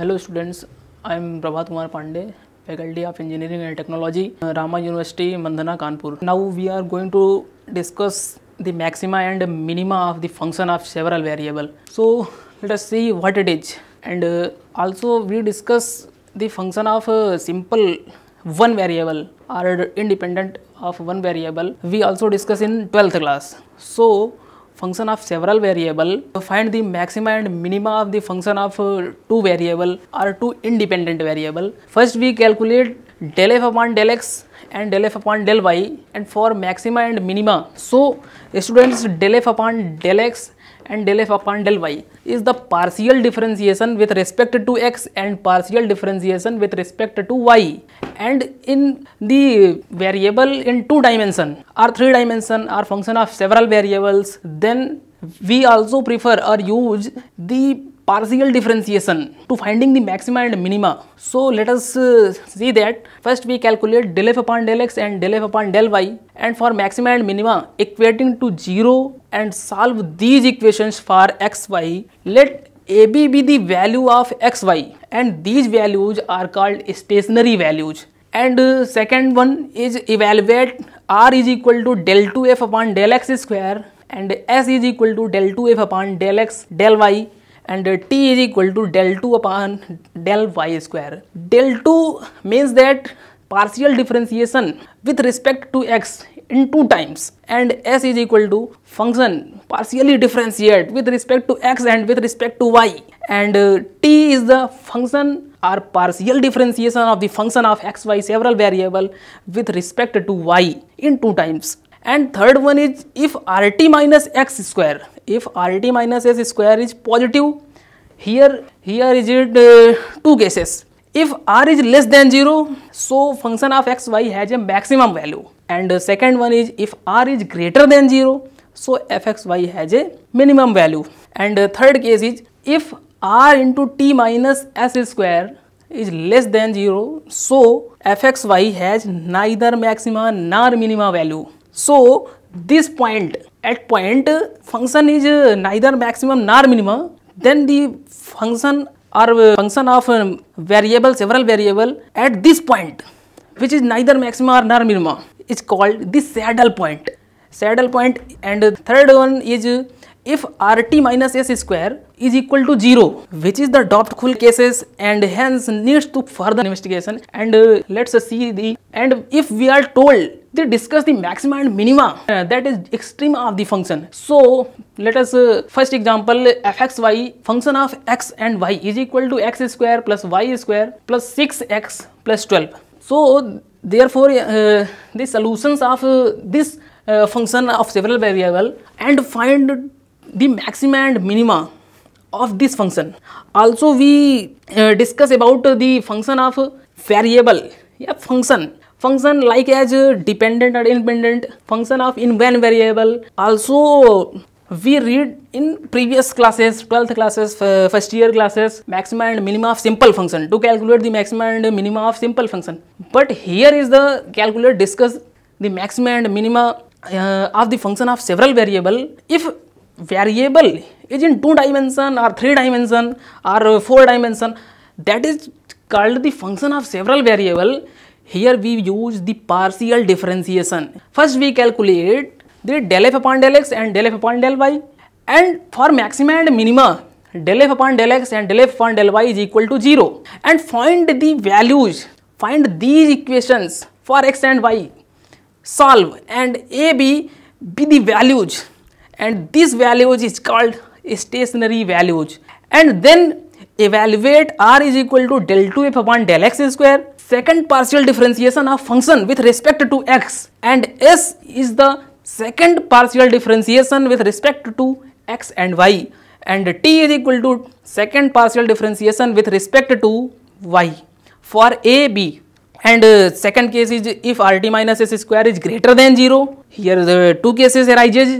Hello students, I am Prabhat Kumar Pandey, Faculty of Engineering and Technology, uh, Rama University, Mandana, Kanpur. Now we are going to discuss the maxima and minima of the function of several variable. So let us see what it is and uh, also we discuss the function of a uh, simple one variable or independent of one variable we also discuss in 12th class. So function of several variable to find the maxima and minima of the function of uh, two variable or two independent variable. First we calculate del f upon del x and del f upon del y and for maxima and minima. So students del f upon del x and del f upon del y is the partial differentiation with respect to x and partial differentiation with respect to y and in the variable in two dimension or three dimension or function of several variables then we also prefer or use the partial differentiation to finding the maxima and minima. So let us uh, see that first we calculate del f upon del x and del f upon del y and for maxima and minima equating to 0 and solve these equations for x, y. Let AB be the value of x, y and these values are called stationary values. And uh, second one is evaluate r is equal to del 2f upon del x square and s is equal to del 2f upon del x del y and uh, t is equal to del 2 upon del y square del 2 means that partial differentiation with respect to x in two times and s is equal to function partially differentiate with respect to x and with respect to y and uh, t is the function or partial differentiation of the function of x y several variable with respect to y in two times and third one is if rt minus x square if r t minus s square is positive here here is it two cases if r is less than zero so function of x y has a maximum value and second one is if r is greater than zero so f x y has a minimum value and third case is if r into t minus s square is less than zero so f x y has ना इधर maximum nor minimum value so this point at point function is uh, neither maximum nor minimum then the function or uh, function of um, variable several variable at this point which is neither maximum or nor minimum is called the saddle point saddle point and third one is uh, if rt minus s square is equal to 0 which is the cool cases and hence needs to further investigation and uh, let's see the and if we are told they discuss the maxima and minima uh, that is extreme of the function. So let us uh, first example fxy function of x and y is equal to x square plus y square plus 6x plus 12. So therefore uh, the solutions of uh, this uh, function of several variable and find the maxima and minima of this function. Also we uh, discuss about the function of variable yeah, function function like as dependent or independent function of in one variable also we read in previous classes 12th classes first year classes maxima and minima of simple function to calculate the maxima and minima of simple function but here is the calculator discuss the maxima and minima uh, of the function of several variable if variable is in two dimension or three dimension or four dimension that is called the function of several variable here we use the partial differentiation. First we calculate the del f upon del x and del f upon del y and for maxima and minima del f upon del x and del f upon del y is equal to 0 and find the values find these equations for x and y solve and a b be the values and this values is called stationary values and then evaluate r is equal to del 2 f upon del x square second partial differentiation of function with respect to x and s is the second partial differentiation with respect to x and y and t is equal to second partial differentiation with respect to y for a b and uh, second case is if rt minus s square is greater than 0 here the two cases arises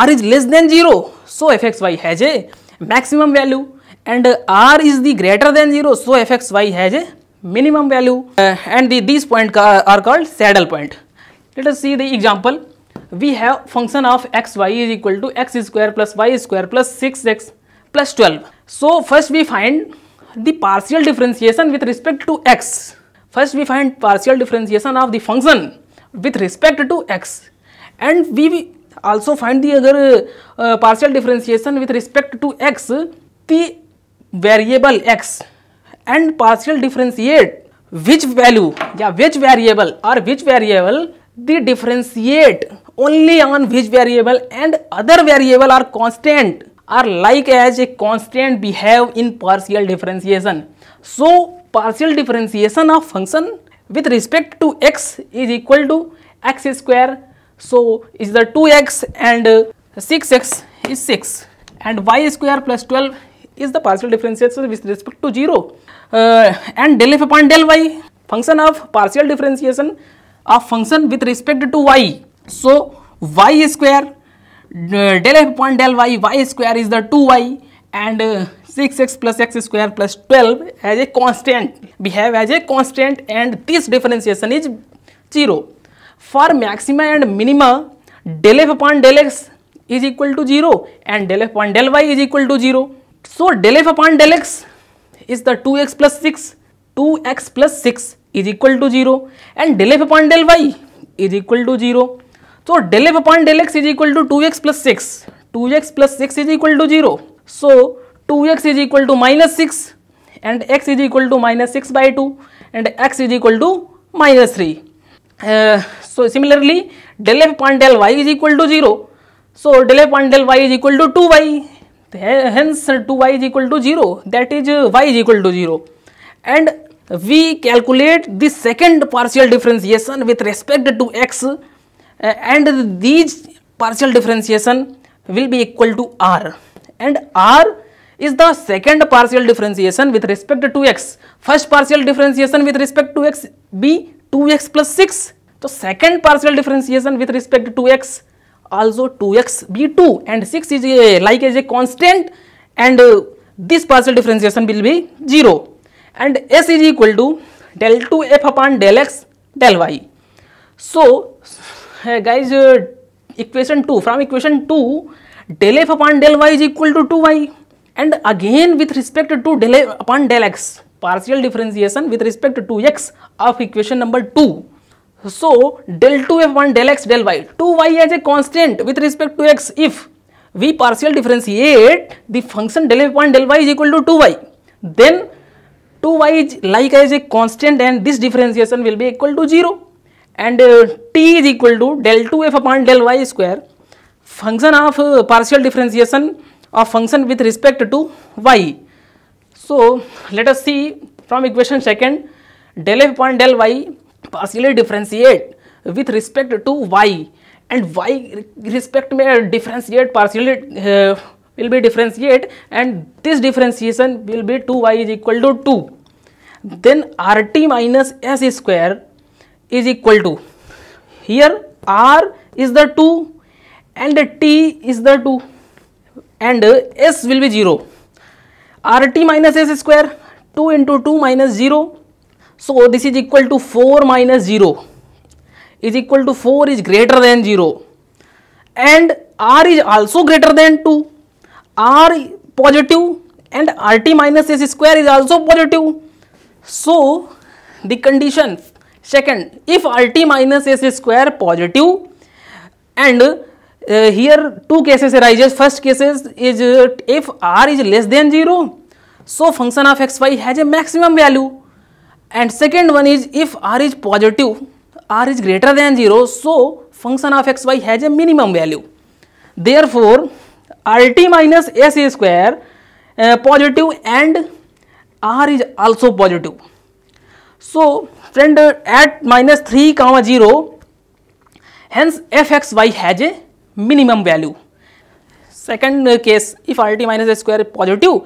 r is less than 0 so fxy has a maximum value and uh, r is the greater than 0 so fxy has a minimum value uh, and the, these point are called saddle point. Let us see the example. We have function of xy is equal to x square plus y square plus 6x plus 12. So first we find the partial differentiation with respect to x. First we find partial differentiation of the function with respect to x and we also find the other uh, partial differentiation with respect to x the variable x and partial differentiate which value yeah, which variable or which variable the differentiate only on which variable and other variable are constant are like as a constant behave in partial differentiation. So, partial differentiation of function with respect to x is equal to x square. So, is the 2x and 6x is 6 and y square plus 12 is the partial differentiation with respect to 0 uh, and del f upon del y function of partial differentiation of function with respect to y. So, y square uh, del f upon del y, y square is the 2y and uh, 6x plus x square plus 12 as a constant behave as a constant and this differentiation is 0. For maxima and minima del f upon del x is equal to 0 and del f upon del y is equal to 0. So, del f upon del x is the 2x plus 6, 2x plus 6 is equal to 0 and del f upon del y is equal to 0. So, del f upon del x is equal to 2x plus 6, 2x plus 6 is equal to 0. So, 2x is equal to minus 6 and x is equal to minus 6 by 2 and x is equal to minus 3. Uh, so, similarly del f upon del y is equal to 0. So, del f upon del y is equal to 2y two y is equal to zero that is y is equal to zero and we calculate the second partial differentiation with respect to x and these partial differentiation will be equal to r and r is the second partial differentiation with respect to x first partial differentiation with respect to x be two x plus six तो second partial differentiation with respect to x also 2x b2 and 6 is a, like as a constant and uh, this partial differentiation will be 0 and s is equal to del 2 f upon del x del y. So, uh, guys uh, equation 2 from equation 2 del f upon del y is equal to 2y and again with respect to del f upon del x partial differentiation with respect to x of equation number 2 so del two f one del x del y two y as a constant with respect to x if we partial differentiate the function del f one del y is equal to two y then two y is like as a constant and this differentiation will be equal to zero and t is equal to del two f upon del y square function of partial differentiation of function with respect to y so let us see from equation second del f upon del y partially differentiate with respect to y and y respect may differentiate partially uh, will be differentiate and this differentiation will be 2y is equal to 2 then rt minus s square is equal to here r is the 2 and t is the 2 and s will be 0 rt minus s square 2 into 2 minus 0 so this is equal to 4 minus 0 is equal to 4 is greater than 0 and R is also greater than 2. R positive and RT minus S square is also positive. So the condition second if RT minus S square positive and uh, here two cases arises first cases is uh, if R is less than 0 so function of xy has a maximum value and second one is if r is positive r is greater than 0 so function of xy has a minimum value therefore rt minus s a square uh, positive and r is also positive so friend uh, at minus 3 comma 0 hence fxy has a minimum value second uh, case if rt minus s square is positive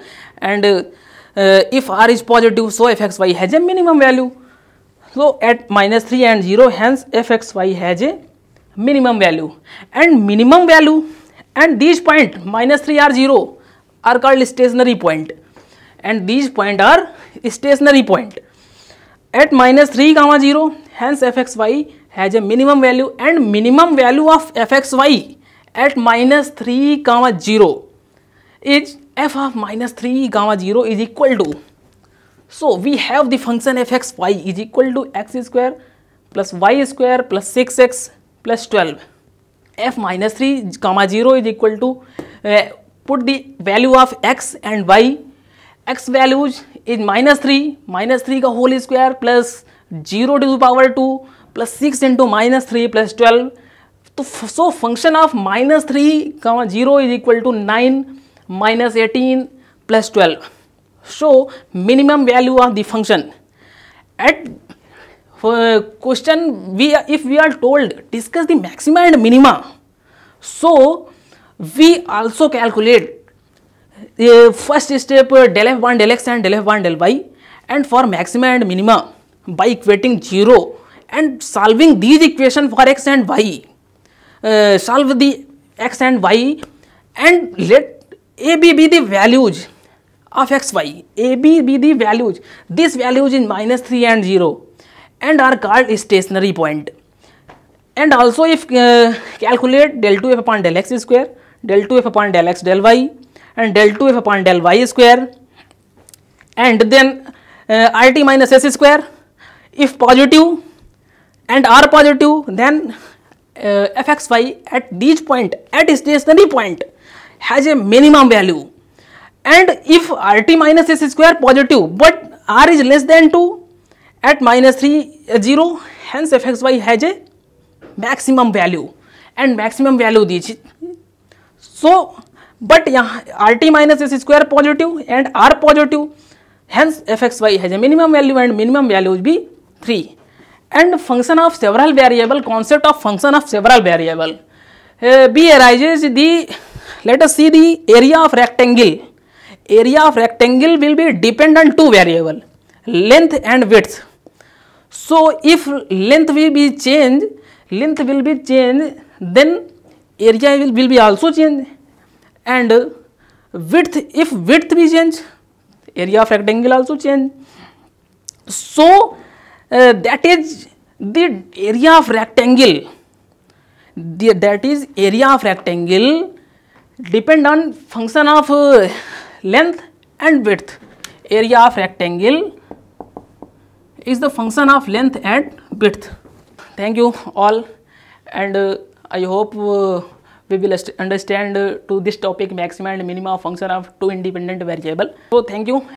and if r is positive so f x y has a minimum value so at minus three and zero hence f x y has a minimum value and minimum value and these point minus three or zero are called stationary point and these point are stationary point at minus three comma zero hence f x y has a minimum value and minimum value of f x Y eight minus three comma zero is f of minus three comma zero is equal to so we have the function f x y is equal to x square plus y square plus six x plus twelve f minus three comma zero is equal to put the value of x and y x values is minus three minus three का whole square plus zero to power two plus six into minus three plus twelve तो so function of minus three का zero is equal to nine minus 18 plus 12. So, minimum value of the function. At uh, question, we if we are told discuss the maxima and minima. So, we also calculate uh, first step uh, del f 1 del x and del f 1 del y and for maxima and minima by equating 0 and solving these equation for x and y. Uh, solve the x and y and let a b be the values of xy a b be the values this values is minus 3 and 0 and are called stationary point and also if uh, calculate del 2 f upon del x square del 2 f upon del x del y and del 2 f upon del y square and then uh, rt minus s square if positive and r positive then uh, fxy at these point at stationary point has a minimum value and if rt minus s square positive but r is less than 2 at minus 3 uh, 0 hence fxy has a maximum value and maximum value this so but यहाँ r t minus s square positive and r positive hence f x y has a minimum value and minimum values be three and function of several variable concept of function of several variable be arises the let us see the area of rectangle area of rectangle will be depend on two variable length and width so if length will be change length will be change then area will, will be also change and width if width be change area of rectangle also change so uh, that is the area of rectangle the, that is area of rectangle depend on function of uh, length and width. Area of rectangle is the function of length and width. Thank you all and uh, I hope uh, we will understand uh, to this topic maximum and minimum function of two independent variable. So thank you.